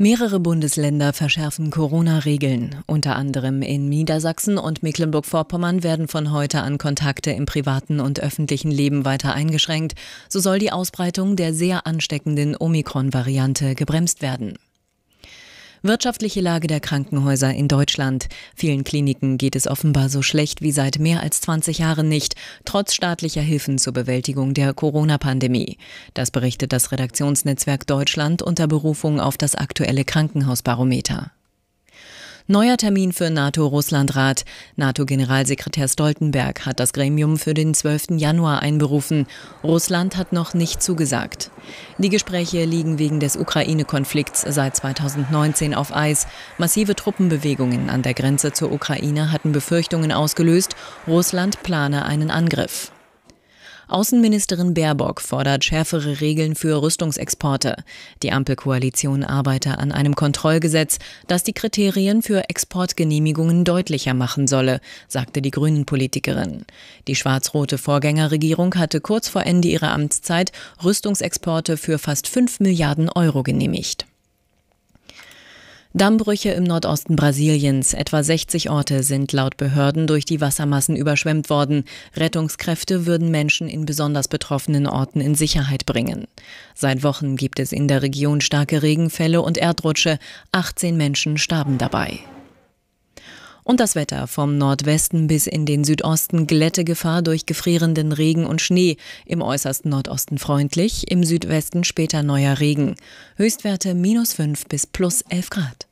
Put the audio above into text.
Mehrere Bundesländer verschärfen Corona-Regeln. Unter anderem in Niedersachsen und Mecklenburg-Vorpommern werden von heute an Kontakte im privaten und öffentlichen Leben weiter eingeschränkt. So soll die Ausbreitung der sehr ansteckenden Omikron-Variante gebremst werden. Wirtschaftliche Lage der Krankenhäuser in Deutschland. Vielen Kliniken geht es offenbar so schlecht wie seit mehr als 20 Jahren nicht, trotz staatlicher Hilfen zur Bewältigung der Corona-Pandemie. Das berichtet das Redaktionsnetzwerk Deutschland unter Berufung auf das aktuelle Krankenhausbarometer. Neuer Termin für NATO-Russland-Rat. NATO-Generalsekretär Stoltenberg hat das Gremium für den 12. Januar einberufen. Russland hat noch nicht zugesagt. Die Gespräche liegen wegen des Ukraine-Konflikts seit 2019 auf Eis. Massive Truppenbewegungen an der Grenze zur Ukraine hatten Befürchtungen ausgelöst, Russland plane einen Angriff. Außenministerin Baerbock fordert schärfere Regeln für Rüstungsexporte. Die Ampelkoalition arbeite an einem Kontrollgesetz, das die Kriterien für Exportgenehmigungen deutlicher machen solle, sagte die Grünen-Politikerin. Die schwarz-rote Vorgängerregierung hatte kurz vor Ende ihrer Amtszeit Rüstungsexporte für fast 5 Milliarden Euro genehmigt. Dammbrüche im Nordosten Brasiliens. Etwa 60 Orte sind laut Behörden durch die Wassermassen überschwemmt worden. Rettungskräfte würden Menschen in besonders betroffenen Orten in Sicherheit bringen. Seit Wochen gibt es in der Region starke Regenfälle und Erdrutsche. 18 Menschen starben dabei. Und das Wetter vom Nordwesten bis in den Südosten glätte Gefahr durch gefrierenden Regen und Schnee, im äußersten Nordosten freundlich, im Südwesten später neuer Regen. Höchstwerte minus 5 bis plus 11 Grad.